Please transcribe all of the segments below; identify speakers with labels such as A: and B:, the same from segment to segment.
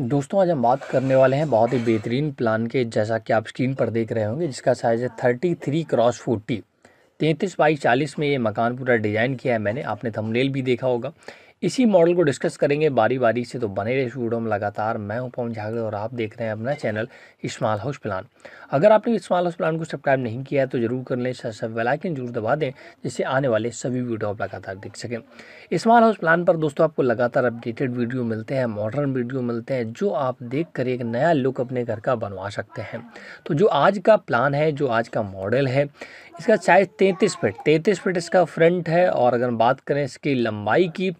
A: दोस्तों आज हम बात करने वाले हैं बहुत ही बेहतरीन प्लान के जैसा कि आप स्क्रीन पर देख रहे होंगे जिसका साइज़ है थर्टी थ्री क्रॉस फोर्टी तैंतीस बाई चालीस में ये मकान पूरा डिज़ाइन किया है मैंने आपने थंबनेल भी देखा होगा इसी मॉडल को डिस्कस करेंगे बारी बारी से तो बने रहे वीडियो में लगातार मैं हूं पवन झागड़े और आप देख रहे हैं अपना चैनल स्मॉल हाउस प्लान अगर आपने स्मॉल हाउस प्लान को सब्सक्राइब नहीं किया है तो जरूर कर लें सब बेलाइकन जरूर दबा दें जिससे आने वाले सभी वीडियो आप लगातार देख सकें स्मॉल हाउस प्लान पर दोस्तों आपको लगातार अपडेटेड वीडियो मिलते हैं मॉडर्न वीडियो मिलते हैं जो आप देख कर एक नया लुक अपने घर का बनवा सकते हैं तो जो आज का प्लान है जो आज का मॉडल है इसका साइज़ तैंतीस फिट तैंतीस फिट इसका फ्रंट है और अगर बात करें इसकी लंबाई की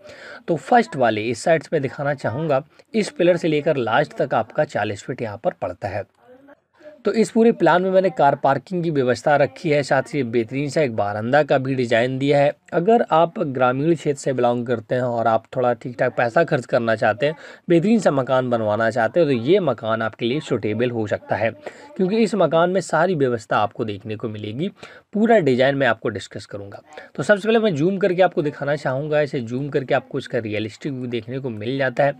A: तो फर्स्ट वाले इस साइड्स में दिखाना चाहूँगा इस पिलर से लेकर लास्ट तक आपका चालीस फिट यहाँ पर पड़ता है तो इस पूरे प्लान में मैंने कार पार्किंग की व्यवस्था रखी है साथ ही बेहतरीन सा एक बारंदा का भी डिज़ाइन दिया है अगर आप ग्रामीण क्षेत्र से बिलोंग करते हैं और आप थोड़ा ठीक ठाक पैसा खर्च करना चाहते हैं बेहतरीन सा मकान बनवाना चाहते हैं तो ये मकान आपके लिए सुटेबल हो सकता है क्योंकि इस मकान में सारी व्यवस्था आपको देखने को मिलेगी पूरा डिज़ाइन मैं आपको डिस्कस करूँगा तो सबसे पहले मैं जूम करके आपको दिखाना चाहूँगा इसे जूम करके आपको इसका रियलिस्टिक व्यू देखने को मिल जाता है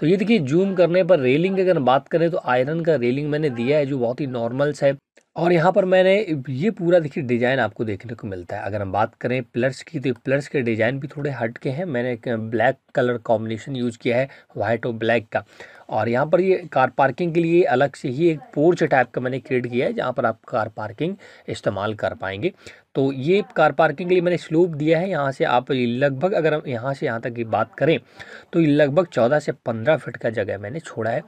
A: तो ये देखिए जूम करने पर रेलिंग की अगर बात करें तो आयरन का रेलिंग मैंने दिया है जो बहुत ही नॉर्मल्स है और यहाँ पर मैंने ये पूरा देखिए डिज़ाइन आपको देखने को मिलता है अगर हम बात करें प्लर्स की तो प्लर्स के डिज़ाइन भी थोड़े हट के हैं मैंने एक ब्लैक कलर कॉम्बिनेशन यूज़ किया है वाइट और ब्लैक का और यहाँ पर ये कार पार्किंग के लिए अलग से ही एक पोर्च टाइप का मैंने क्रिएट किया है जहाँ पर आप कार पार्किंग इस्तेमाल कर पाएंगे तो ये कार पार्किंग के लिए मैंने स्लोप दिया है यहाँ से आप लगभग अगर हम यहाँ से यहाँ तक की बात करें तो लगभग चौदह से पंद्रह फिट का जगह मैंने छोड़ा है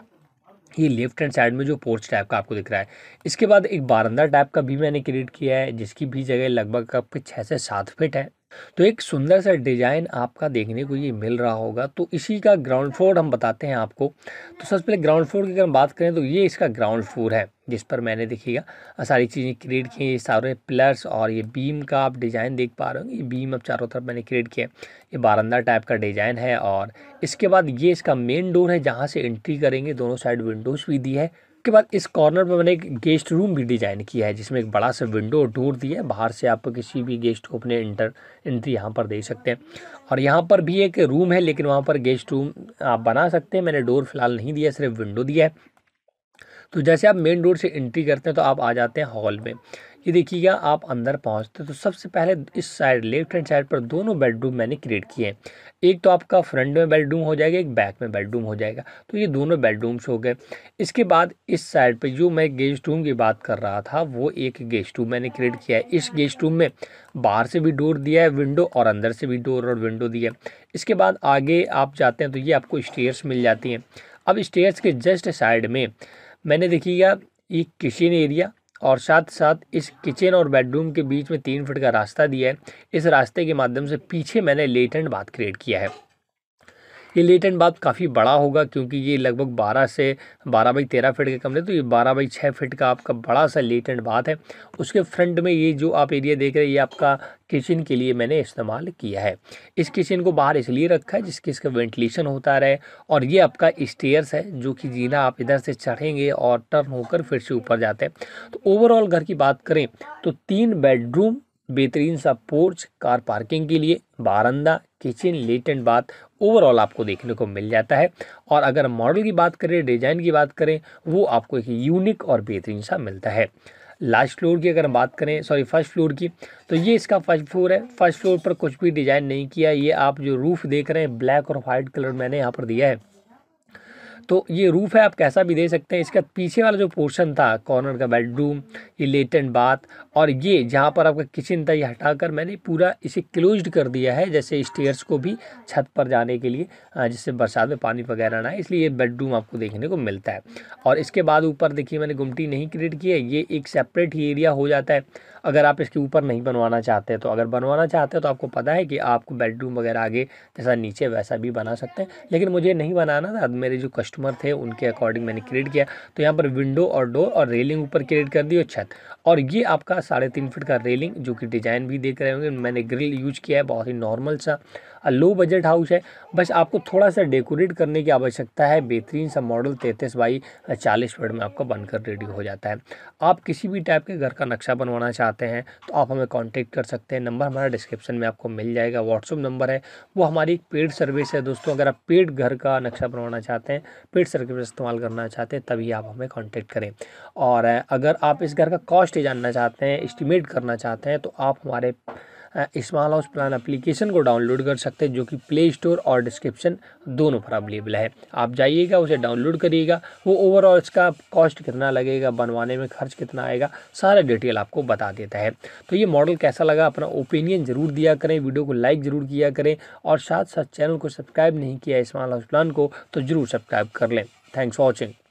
A: ये लेफ्ट हैंड साइड में जो पोर्च टाइप का आपको दिख रहा है इसके बाद एक बारंदा टाइप का भी मैंने क्रिएट किया है जिसकी भी जगह लगभग आपके छः से सात फिट है तो एक सुंदर सा डिज़ाइन आपका देखने को ये मिल रहा होगा तो इसी का ग्राउंड फ्लोर हम बताते हैं आपको तो सबसे पहले ग्राउंड फ्लोर की अगर हम बात करें तो ये इसका ग्राउंड फ्लोर है जिस पर मैंने देखिएगा सारी चीज़ें क्रिएट की हैं ये सारे पिलर्स और ये बीम का आप डिज़ाइन देख पा रहे हो ये बीम अब चारों तरफ मैंने क्रिएट किया है ये बारंदा टाइप का डिज़ाइन है और इसके बाद ये इसका मेन डोर है जहाँ से एंट्री करेंगे दोनों साइड विंडोज़ भी दी है उसके बाद इस कॉर्नर में मैंने एक गेस्ट रूम भी डिज़ाइन किया है जिसमें एक बड़ा सा विंडो और डोर दिया है बाहर से आप किसी भी गेस्ट को अपने इंटर एंट्री यहाँ पर दे सकते हैं और यहाँ पर भी एक रूम है लेकिन वहाँ पर गेस्ट रूम आप बना सकते हैं मैंने डोर फिलहाल नहीं दिया सिर्फ विंडो दिया है तो जैसे आप मेन रोड से एंट्री करते हैं तो आप आ जाते हैं हॉल में ये देखिएगा आप अंदर पहुंचते तो सबसे पहले इस साइड लेफ्ट हैंड साइड पर दोनों बेडरूम मैंने क्रिएट किए हैं एक तो आपका फ्रंट में बेडरूम हो जाएगा एक बैक में बेडरूम हो जाएगा तो ये दोनों बेडरूम्स हो गए इसके बाद इस साइड पर जो मैं गेस्ट रूम की बात कर रहा था वो एक गेस्ट रूम मैंने क्रिएट किया है इस गेस्ट रूम में बाहर से भी डोर दिया है विंडो और अंदर से भी डोर और विंडो दिया है इसके बाद आगे आप जाते हैं तो ये आपको स्टेयर्स मिल जाती हैं अब स्टेयर्स के जस्ट साइड में मैंने देखिएगा ये किचन एरिया और साथ साथ इस किचन और बेडरूम के बीच में तीन फुट का रास्ता दिया है इस रास्ते के माध्यम से पीछे मैंने लेटेंट बाथ क्रिएट किया है ये लेटेंट बाथ काफ़ी बड़ा होगा क्योंकि ये लगभग बारह से बारह बाई तेरह फीट के कमरे तो ये बारह बाई छः फीट का आपका बड़ा सा लेटेंट बाथ है उसके फ्रंट में ये जो आप एरिया देख रहे हैं ये आपका किचन के लिए मैंने इस्तेमाल किया है इस किचन को बाहर इसलिए रखा है जिसके इसका वेंटिलेशन होता रहे और ये आपका स्टेयर्स है जो कि जीना आप इधर से चढ़ेंगे और टर्न होकर फिर से ऊपर जाते हैं तो ओवरऑल घर की बात करें तो तीन बेडरूम बेहतरीन सा पोर्च कार पार्किंग के लिए बारंदा किचन लेट एंड बाथ ओवरऑल आपको देखने को मिल जाता है और अगर मॉडल की बात करें डिजाइन की बात करें वो आपको एक यूनिक और बेहतरीन सा मिलता है लास्ट फ्लोर की अगर बात करें सॉरी फर्स्ट फ्लोर की तो ये इसका फर्स्ट फ्लोर है फर्स्ट फ्लोर पर कुछ भी डिज़ाइन नहीं किया ये आप जो रूफ़ देख रहे हैं ब्लैक और वाइट कलर मैंने यहाँ पर दिया है तो ये रूफ़ है आप कैसा भी दे सकते हैं इसका पीछे वाला जो पोर्शन था कॉर्नर का बेडरूम ये लेटेंट बाथ और ये जहाँ पर आपका किचन था ये हटाकर मैंने पूरा इसे क्लोज्ड कर दिया है जैसे स्टेयर्स को भी छत पर जाने के लिए जिससे बरसात में पानी वगैरह ना इसलिए ये बेडरूम आपको देखने को मिलता है और इसके बाद ऊपर देखिए मैंने गुमटी नहीं क्रिएट की है ये एक सेपरेट ही एरिया हो जाता है अगर आप इसके ऊपर नहीं बनवाना चाहते तो अगर बनवाना चाहते हो तो आपको पता है कि आपको बेडरूम वगैरह आगे जैसा नीचे वैसा भी बना सकते हैं लेकिन मुझे नहीं बनाना था मेरे जो कस्टमर थे उनके अकॉर्डिंग मैंने क्रिएट किया तो यहाँ पर विंडो और डोर और रेलिंग ऊपर क्रिएट कर दी और छत और ये आपका साढ़े तीन फिट का रेलिंग जो कि डिज़ाइन भी देख रहे होंगे मैंने ग्रिल यूज किया है बहुत ही नॉर्मल सा लो बजट हाउस है बस आपको थोड़ा सा डेकोरेट करने की आवश्यकता है बेहतरीन सा मॉडल तैंतीस बाई चालीस फिट में आपका बनकर रेडी हो जाता है आप किसी भी टाइप के घर का नक्शा बनवाना चाहते चाहते हैं तो आप हमें कॉन्टेक्ट कर सकते हैं नंबर हमारा डिस्क्रिप्शन में आपको मिल जाएगा व्हाट्सअप नंबर है वो हमारी एक पेड सर्विस है दोस्तों अगर आप पेड घर का नक्शा बनवाना चाहते हैं पेड सर्विस इस्तेमाल करना चाहते हैं तभी आप हमें कॉन्टेक्ट करें और अगर आप इस घर का कॉस्ट जानना चाहते हैं इस्टीमेट करना चाहते हैं तो आप हमारे स्मॉल हाउस प्लान एप्लीकेशन को डाउनलोड कर सकते हैं जो कि प्ले स्टोर और डिस्क्रिप्शन दोनों पर अवेलेबल है आप जाइएगा उसे डाउनलोड करिएगा वो ओवरऑल इसका कॉस्ट कितना लगेगा बनवाने में खर्च कितना आएगा सारा डिटेल आपको बता देता है तो ये मॉडल कैसा लगा अपना ओपिनियन ज़रूर दिया करें वीडियो को लाइक ज़रूर किया करें और साथ साथ चैनल को सब्सक्राइब नहीं किया स्मॉल हाउस प्लान को तो ज़रूर सब्सक्राइब कर लें थैंक्स फॉर वॉचिंग